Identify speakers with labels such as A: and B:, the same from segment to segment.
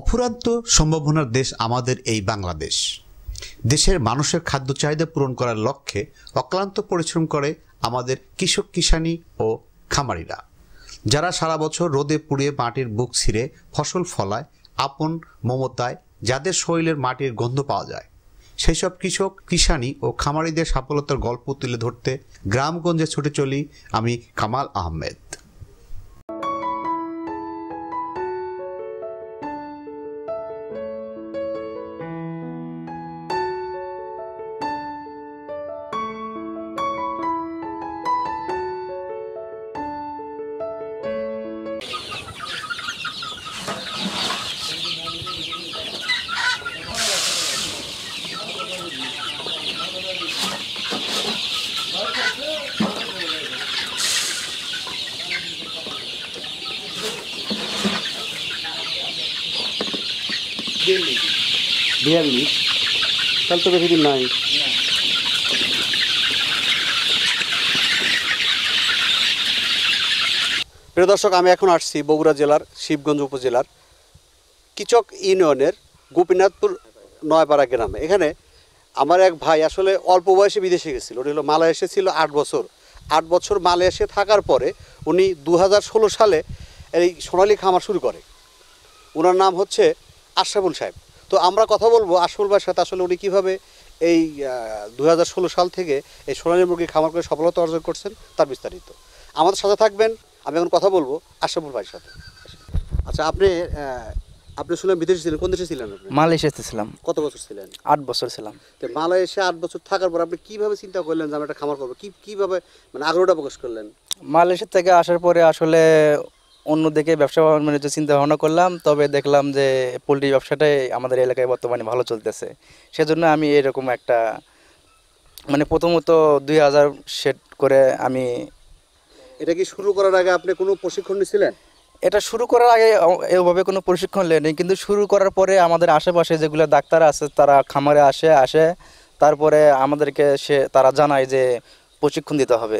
A: অপরাধ সম্ভাবনার দেশ আমাদের এই বাংলাদেশ দেশের মানুষের খাদ্য চাহিদা পূরণ করার লক্ষ্যে অক্লান্ত পরিশ্রম করে আমাদের কৃষক কিষানি ও খামারিরা যারা সারা বছর রোদে পুড়িয়ে মাটির বুক ছিঁড়ে ফসল ফলায় আপন মমতায় যাদের শরীরের মাটির গন্ধ পাওয়া যায় সেই সব কৃষক কিষানি ও খামারিদের সফলতার গল্প তুলে ধরতে গ্রামগঞ্জে ছুটে চলি আমি কামাল আহমেদ বিয়াল্লিশ তাহলে তো বেশি দিন নাই প্রিয় দর্শক আমি এখন আসছি বগুড়া জেলার শিবগঞ্জ উপজেলার কিচক ইউনিয়নের গোপীনাথপুর নয়পাড়া গ্রামে এখানে আমার এক ভাই আসলে অল্প বয়সে বিদেশে গেছিল ওটি হলো মালয়েশিয়া ছিল আট বছর আট বছর মালয়েশিয়া থাকার পরে উনি দু সালে এই সোনালি খামার শুরু করে ওনার নাম হচ্ছে আশরাফুল সাহেব তো আমরা কথা বলবো আশরাফুল ভাইয়ের সাথে আসলে উনি কীভাবে এই দু সাল থেকে এই সোনালী মুরগি খামার করে সফলতা অর্জন করছেন তার বিস্তারিত আমাদের সাথে থাকবেন আমি এখন কথা বলবো আশরাফুল ভাইয়ের সাথে আচ্ছা আপনি আপনি শুনলেন বিদেশে ছিলেন কোন দেশে ছিলেন
B: মালয়েশিয়াতে ছিলাম কত বছর ছিলেন আট বছর ছিলাম
A: তো মালয়েশিয়া আট বছর থাকার পর আপনি কীভাবে চিন্তা করলেন যে আমি একটা খামার করবো কী কীভাবে মানে আগ্রহটা প্রকাশ করলেন
B: মালয়েশিয়া থেকে আসার পরে আসলে অন্যদিকে ব্যবসা মানে যে চিন্তা ভাবনা করলাম তবে দেখলাম যে পোলট্রি ব্যবসাটাই আমাদের এলাকায় বর্তমানে ভালো চলতেছে সেজন্য আমি এরকম একটা মানে প্রথমত দুই হাজার সেট করে আমি
A: এটা কি শুরু করার আগে আপনি কোনো প্রশিক্ষণ নিয়েছিলেন
B: এটা শুরু করার আগে এভাবে কোনো প্রশিক্ষণ নেই কিন্তু শুরু করার পরে আমাদের আশেপাশে যেগুলো ডাক্তার আছে তারা খামারে আসে আসে তারপরে আমাদেরকে সে তারা জানায় যে প্রশিক্ষণ দিতে হবে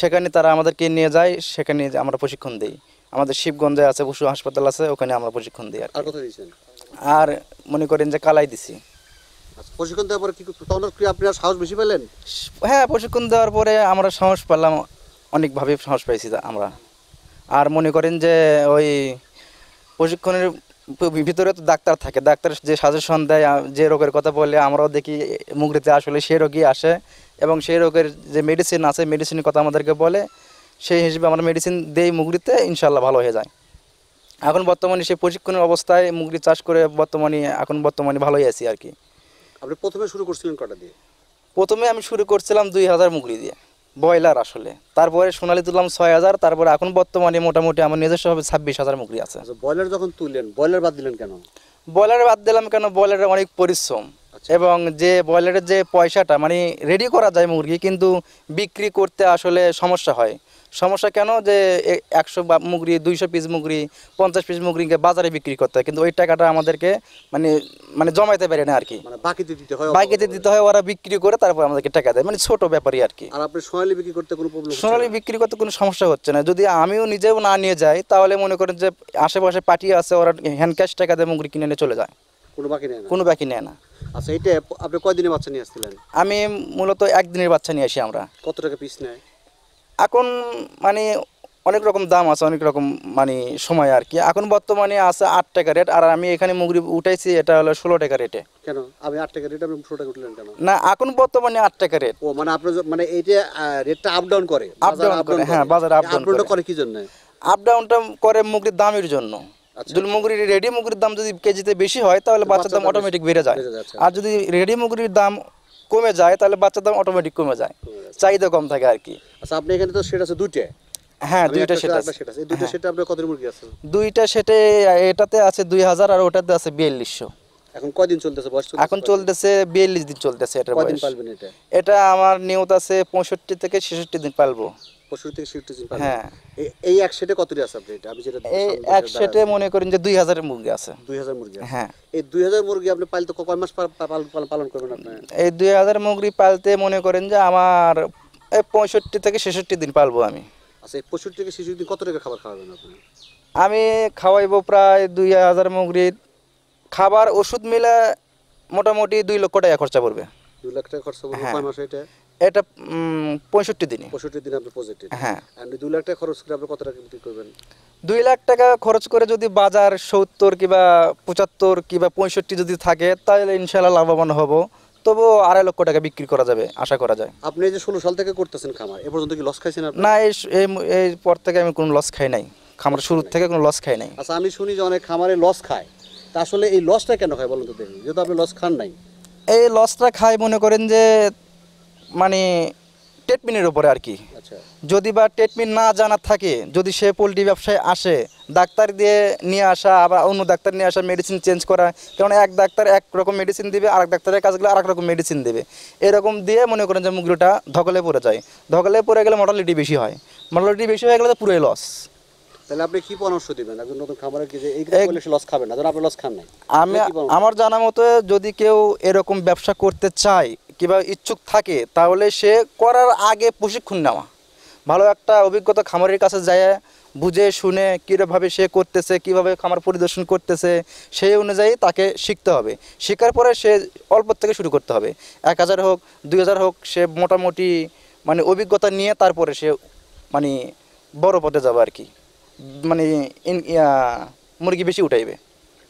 B: সেখানে তারা আমাদেরকে নিয়ে যায় সেখানে আমরা প্রশিক্ষণ দিই আমাদের শিবগঞ্জে আছে পশু হাসপাতাল আছে ওখানে আমরা প্রশিক্ষণ দিই আর কত দিয়েছেন আর মনে করেন যে কালাই দিছি
A: আচ্ছা, প্রশিক্ষণ দেওয়ার পরে কি
B: তখন কি সাহস বেশি পেলেন হ্যাঁ প্রশিক্ষণ দেওয়ার পরে আমরা সাহস পেলাম অনেকভাবে সাহস পেয়েছি আমরা আর মনে করেন যে ওই প্রশিক্ষণের ভিতরে তো ডাক্তার থাকে ডাক্তার যে সাজেশন দেয় যে রোগের কথা বলে আমরাও দেখি মুগরিতে আসলে সে রোগই আসে এবং সেই রোগের যে মেডিসিন আছে মেডিসিনের কথা আমাদেরকে বলে সেই হিসেবে আমরা মেডিসিন দেই মুগরিতে ইনশাল্লাহ ভালো হয়ে যায় এখন বর্তমানে সেই প্রশিক্ষণের অবস্থায় মুগরি চাষ করে বর্তমানে এখন বর্তমানে ভালোই আছি আর কি আপনি প্রথমে শুরু করছিলেন কটা দিয়ে প্রথমে আমি শুরু করছিলাম দুই হাজার মুগরি দিয়ে ব্রয়লার আসলে তারপরে সোনালি তুললাম ছয় হাজার তারপরে এখন বর্তমানে মোটামুটি আমার নিজস্ব হবে ছাব্বিশ হাজার মুগরি আছে আচ্ছা, ব্রয়লার যখন তুললেন ব্রয়লার বাদ দিলেন কেন ব্রয়লার বাদ দিলাম কেন ব্রয়লারের অনেক পরিশ্রম আচ্ছা। এবং যে ব্রয়লারের যে পয়সাটা মানে রেডি করা যায় মুরগি কিন্তু বিক্রি করতে আসলে সমস্যা হয় সমস্যা কেন যে একশো মুগরি দুইশো পিস মুগরি পঞ্চাশ পিস মুগরিকে বাজারে বিক্রি করতে হয় কিন্তু ওই টাকাটা আমাদেরকে মানে মানে জমাইতে পারে না আর কি মানে বাকিতে দিতে হয় ওরা বিক্রি করে তারপর আমাদেরকে টাকা দেয় মানে ছোট ব্যাপারই আর কি সোনালি বিক্রি করতে কোনো সমস্যা হচ্ছে না যদি আমিও নিজেও না নিয়ে যাই তাহলে মনে করেন যে আশেপাশে পাঠিয়ে আছে ওরা হ্যান্ড ক্যাশ টাকা দেয় মুগরি কিনে নিয়ে চলে যায় কোনো বাকি নেয় না আচ্ছা এটা আপনি কয়দিনের বাচ্চা নিয়ে আসছিলেন আমি মূলত একদিনের বাচ্চা নিয়ে আসি আমরা
A: কত টাকা পিস নেয়
B: এখন মানে অনেক রকম দাম আছে অনেক রকম মানে সময় আর কি এখন বর্তমানে আছে আট টাকা রেট আর আমি এখানে মুগরি উঠাইছি এটা হলো ষোলো টাকা রেটে না এখন বর্তমানে আট টাকা রেট মানে এইটা রেটটা আপ ডাউন করে আপ ডাউন করে হ্যাঁ বাজারে আপ ডাউন করে আপ ডাউনটা করে মুগরির দামের জন্য রেডি আচ্ছা। দাম যদি কেজিতে বেশি হয় তাহলে অটোমেটিক বেড়ে যায় আর যদি রেডি মুগুরির দাম কমে যায় তাহলে বাচ্চার দাম অটোমেটিক কমে যায় চাহিদা কম থাকে আর কি আচ্ছা আপনি এখানে তো সেটা আছে দুইটা হ্যাঁ দুইটা সেটা আছে দুইটা হ্যাঁ। সেটা আপনার কত মুরগি আছে দুইটা সেটে এটাতে আছে দুই হাজার আর ওটাতে আছে বিয়াল্লিশশো
A: এখন কয়দিন চলতেছে বয়স এখন চলতেছে
B: বিয়াল্লিশ দিন চলতেছে এটা এটার বয়স এটা আমার নিয়ত আছে পঁয়ষট্টি থেকে ছেষট্টি দিন পালবো
A: পঁয়ষট্টি থেকে হ্যাঁ। আমি
B: দুই হাজার মুরগি আমার পঁয়ষট্টি থেকে ছেষট্টি দিন পালবো আমি
A: আচ্ছা, থেকে দিন কত টাকা খাবার
B: আমি খাওয়াইবো প্রায় দুই হাজার মুগরির খাবার ওষুধ মিলে মোটামুটি দুই লক্ষ টাকা খরচা পড়বে
A: দুই লাখ টাকা খরচা
B: এটা পঁয়ষট্টি দিনে
A: পঁয়ষট্টি দিন আপনার পজিটিভ হ্যাঁ দুই লাখ টাকা খরচ করে আপনি কত টাকা বিক্রি করবেন
B: দুই লাখ টাকা খরচ করে যদি বাজার সত্তর কিংবা পঁচাত্তর কিংবা পঁয়ষট্টি যদি থাকে তাহলে ইনশাল্লাহ লাভবান হব তবু আড়াই লক্ষ টাকা বিক্রি করা যাবে আশা করা যায়
A: আপনি যে ষোলো সাল থেকে করতেছেন খামার এ পর্যন্ত কি লস খাইছেন
B: না এই পর থেকে আমি কোনো লস খাই নাই খামার শুরু থেকে কোনো লস খাই নাই
A: আচ্ছা আমি শুনি যে অনেক খামারে লস খায় তা আসলে এই লসটা কেন হয় বলুন তো দেখুন যেহেতু আপনি লস খান নাই
B: এই লসটা খায় মনে করেন যে মানে ট্রেডমিনের উপরে আর কি আচ্ছা। যদি বা ট্রেডমিন না জানা থাকে যদি সে পোলট্রি ব্যবসায় আসে ডাক্তার দিয়ে নিয়ে আসা আবার অন্য ডাক্তার নিয়ে আসা মেডিসিন চেঞ্জ করা কারণ এক ডাক্তার এক রকম মেডিসিন দেবে আর এক ডাক্তারের কাজগুলো আর এক রকম মেডিসিন দেবে এরকম দিয়ে মনে করেন যে মুগুলোটা ধকলে পড়ে যায় ধকলে পড়ে গেলে মর্টালিটি বেশি হয় মর্টালিটি বেশি হয়ে গেলে তো পুরোই লস তাহলে আপনি আমি আমার জানা মতো যদি কেউ এরকম ব্যবসা করতে চায় কিংবা ইচ্ছুক থাকে তাহলে সে করার আগে প্রশিক্ষণ নেওয়া ভালো একটা অভিজ্ঞতা খামারের কাছে যায় বুঝে শুনে কীভাবে সে করতেছে কিভাবে খামার পরিদর্শন করতেছে সেই অনুযায়ী তাকে শিখতে হবে শেখার পরে সে অল্প থেকে শুরু করতে হবে এক হাজার হোক দুই হাজার হোক সে মোটামুটি মানে অভিজ্ঞতা নিয়ে তারপরে সে মানে বড় পথে যাবে আর কি মানে মুরগি বেশি উঠাইবে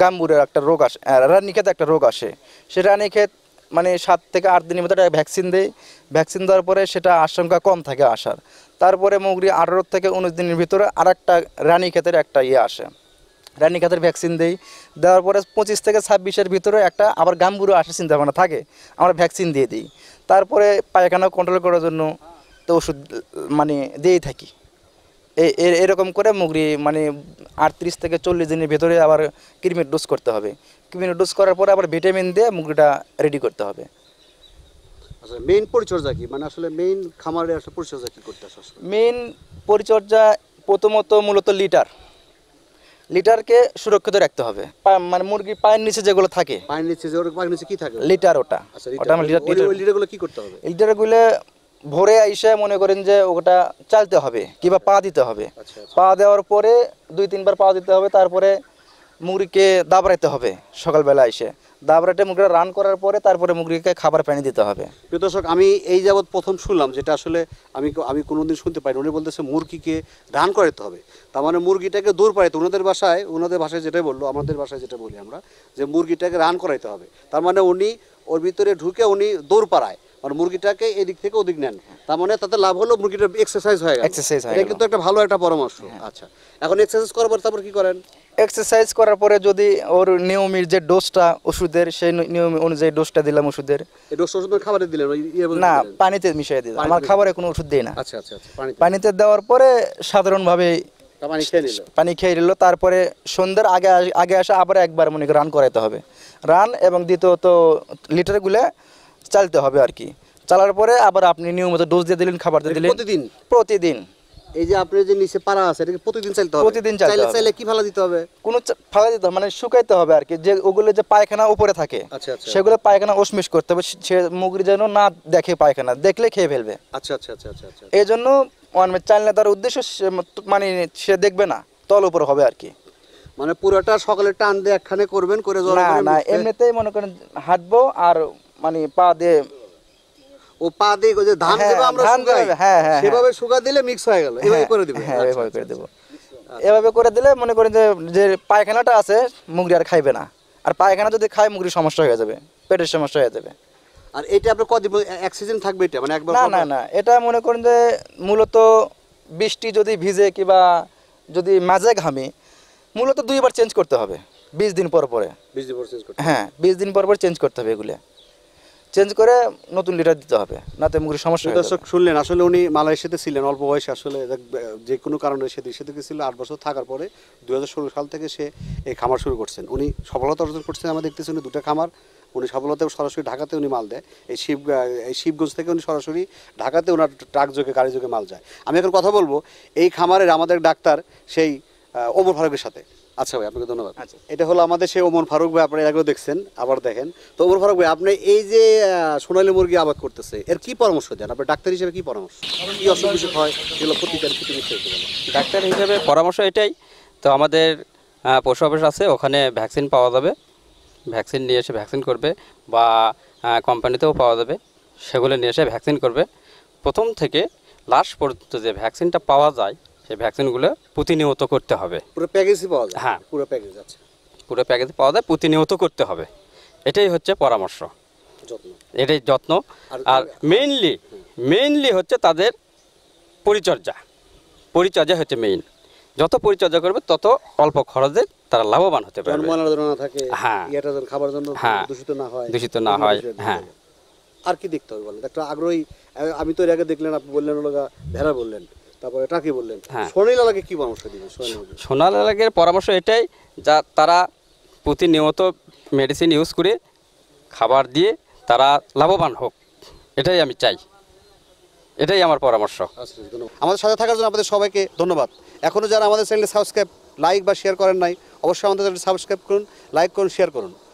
B: গাম্বুরের একটা রোগ আসে রানিক্ষেত একটা রোগ আসে সে রানিক্ষেত মানে সাত থেকে আট দিনের মধ্যে ভ্যাকসিন দেয় ভ্যাকসিন দেওয়ার পরে সেটা আশঙ্কা কম থাকে আসার তারপরে মুগরি আঠারো থেকে উনিশ দিনের ভিতরে আর একটা রানিক্ষেতের একটা ইয়ে আসে রানীক্ষেতের ভ্যাকসিন দেই দেওয়ার পরে পঁচিশ থেকে ছাব্বিশের ভিতরে একটা আবার গাম্বুরো আসার চিন্তাভাবনা থাকে আমরা ভ্যাকসিন দিয়ে দিই তারপরে পায়খানা কন্ট্রোল করার জন্য তো ওষুধ মানে দিয়েই থাকি এরকম করে মুগরি মানে আটত্রিশ থেকে চল্লিশ দিনের ভেতরে আবার কৃমির ডোজ করতে হবে কৃমির ডোজ করার পরে আবার ভিটামিন দিয়ে মুগরিটা রেডি করতে হবে আচ্ছা মেইন পরিচর্যা কি মানে আসলে মেইন খামারে আসলে পরিচর্যা কি করতে আসলে মেইন পরিচর্যা প্রথমত মূলত লিটার লিটারকে সুরক্ষিত রাখতে হবে মানে মুরগি পায়ের নিচে যেগুলো থাকে পায়ের নিচে যেগুলো পায়ের নিচে কি থাকে লিটার ওটা আচ্ছা, ওটা লিটার লিটারগুলো কি করতে হবে লিটারগুলো ভোরে আইসে মনে করেন যে ওটা চালতে হবে কিংবা পা দিতে হবে আচ্ছা, আচ্ছা। পা দেওয়ার পরে দুই তিনবার পা দিতে হবে তারপরে মুরগিকে দাবড়াইতে হবে সকালবেলা এসে দাবড়াইতে মুরগিটা রান করার পরে তারপরে মুরগিকে খাবার পানি দিতে হবে
A: প্রিয় দর্শক আমি এই যাবৎ প্রথম শুনলাম যেটা আসলে আমি আমি কোনোদিন শুনতে পাইনি উনি বলতেছে মুরগিকে রান করাতে হবে তার মানে মুরগিটাকে দূর পাড়াইতে ওনাদের ভাষায় ওনাদের ভাষায় যেটা বললো আমাদের ভাষায় যেটা বলি আমরা যে মুরগিটাকে রান করাইতে হবে তার মানে উনি ওর ভিতরে ঢুকে উনি দৌড় পাড়ায় আর মুরগিটাকে এদিক থেকে ওদিক নেন তার মানে তাতে লাভ হলো এক্সারসাইজ হয়ে এটা কিন্তু একটা ভালো একটা পরামর্শ হ্যাঁ। আচ্ছা এখন এক্সারসাইজ করার পর তারপর কি করেন
B: এক্সারসাইজ করার পরে যদি ওর নিয়মের যে ডোজটা ওষুধের সেই নিয়ম অনুযায়ী ডোজটা দিলাম ওষুধের
A: খাবারে দিলেন ইয়ে না
B: পানিতে মিশিয়ে দিলাম আমার খাবারে কোনো ওষুধ দেয় না আচ্ছা আচ্ছা, আচ্ছা পানিতে দেওয়ার পরে সাধারণভাবে পানি খেয়ে নিল তারপরে সন্ধ্যার আগে আগে আসা আবার একবার মনে রান করাইতে হবে রান এবং দ্বিতীয়ত লিটারগুলো চালতে হবে আর কি চালার পরে আবার আপনি নিয়মিত ডোজ দিয়ে দিলেন খাবার দিয়ে দিলেন প্রতিদিন প্রতিদিন এই যে আপনি যে নিচে পাড়া আছে এটাকে প্রতিদিন চাইতে হবে প্রতিদিন চাইলে চাইলে কি ফালা দিতে হবে কোন ফালা দিতে হবে মানে শুকাইতে হবে আর কি যে ওগুলো যে পায়খানা উপরে থাকে আচ্ছা আচ্ছা সেগুলো পায়খানা ওশমিশ করতে হবে সে মুগরি যেন না দেখে পায়খানা দেখলে খেয়ে ফেলবে আচ্ছা আচ্ছা আচ্ছা আচ্ছা আচ্ছা এই জন্য মানে চাইলে তার উদ্দেশ্য মানে সে দেখবে না তল উপর হবে আর কি মানে পুরোটা সকালে টান দিয়ে একখানে করবেন করে না না এমনিতেই মনে করেন হাঁটবো আর মানে পা দিয়ে ও পা দিয়ে যে ধান যেভাবে হ্যাঁ, আমরা শুকাই হ্যাঁ, হ্যাঁ হ্যাঁ সেভাবে শুকা দিলে মিক্স হয়ে গেল এভাবে হ্যাঁ, করে দিব হ্যাঁ আচ্ছা, এভাবে আচ্ছা, করে দেব আচ্ছা। এভাবে করে দিলে মনে করেন যে যে পায়খানাটা আছে মুগরি আর খাইবে না আর পায়খানা যদি খায় মুগরি সমস্যা হয়ে যাবে পেটের সমস্যা হয়ে যাবে আর এটা আপনার কদিন এক সিজন থাকবে এটা মানে একবার না না না এটা মনে করেন যে মূলত বৃষ্টি যদি ভিজে কিবা যদি মাঝে ঘামে মূলত দুইবার চেঞ্জ করতে হবে বিশ দিন পর পরে
A: বিশ দিন পর চেঞ্জ করতে হ্যাঁ
B: বিশ দিন পর পর চেঞ্জ করতে হবে এগুলো চেঞ্জ করে নতুন লিটার দিতে হবে না তো মুখের সমস্যা দর্শক
A: শুনলেন আসলে উনি মালয়েশিয়াতে ছিলেন অল্প বয়সে আসলে যে কোনো কারণে সে দেশে থেকে ছিল আট বছর থাকার পরে দু সাল থেকে সে এই খামার শুরু করছেন উনি সফলতা অর্জন করছেন আমরা দেখতেছি উনি দুটা খামার উনি সফলতা সরাসরি ঢাকাতে উনি মাল দেয় এই শিব এই শিবগঞ্জ থেকে উনি সরাসরি ঢাকাতে ওনার ট্রাক যোগে গাড়ি যোগে মাল যায় আমি এখন কথা বলবো এই খামারের আমাদের ডাক্তার সেই ওমর ফারুকের সাথে আচ্ছা ভাই আপনাকে ধন্যবাদ আচ্ছা এটা হলো আমাদের সেই ওমর ফারুক ভাই আপনি আগেও দেখছেন আবার দেখেন তো ওমর ফারুক ভাই আপনি এই যে সোনালী মুরগি আবাদ করতেছে এর কি পরামর্শ দেন আপনি ডাক্তার হিসেবে কি পরামর্শ কি অসুখ বিসুখ হয় যেগুলো প্রতিকার ডাক্তার হিসেবে পরামর্শ এটাই তো আমাদের পশু অফিস আছে ওখানে ভ্যাকসিন পাওয়া যাবে ভ্যাকসিন নিয়ে এসে ভ্যাকসিন করবে বা কোম্পানিতেও পাওয়া যাবে সেগুলো নিয়ে এসে ভ্যাকসিন করবে প্রথম থেকে লাস্ট পর্যন্ত যে ভ্যাকসিনটা পাওয়া যায় সেই ভ্যাকসিনগুলো প্রতিনিয়ত করতে হবে পুরো প্যাকেজই পাওয়া যায় হ্যাঁ পুরো প্যাকেজ আছে আচ্ছা। পুরো প্যাকেজ পাওয়া যায় প্রতিনিয়ত করতে হবে এটাই হচ্ছে পরামর্শ যত্ন এটাই যত্ন আর মেইনলি মেইনলি হচ্ছে তাদের পরিচর্যা পরিচর্যা হচ্ছে মেইন যত পরিচর্যা করবে তত অল্প খরচে তারা লাভবান হতে পারবে হ্যাঁ খাবার জন্য হ্যাঁ দূষিত না হয় দূষিত না হয় হ্যাঁ আর কি দেখতে হবে বলেন একটা আগ্রহী আমি তো এর আগে দেখলেন আপনি বললেন ভেড়া বললেন সোনাল এটা বললেন হ্যাঁ এলাকার পরামর্শ এটাই যা তারা প্রতিনিয়ত মেডিসিন ইউজ করে খাবার দিয়ে তারা লাভবান হোক এটাই আমি চাই এটাই আমার পরামর্শ আচ্ছা, আচ্ছা, আমাদের সাথে থাকার জন্য আমাদের সবাইকে ধন্যবাদ এখনও যারা আমাদের চ্যানেলে সাবস্ক্রাইব লাইক বা শেয়ার করেন নাই অবশ্যই আমাদের সাবস্ক্রাইব করুন লাইক করুন শেয়ার করুন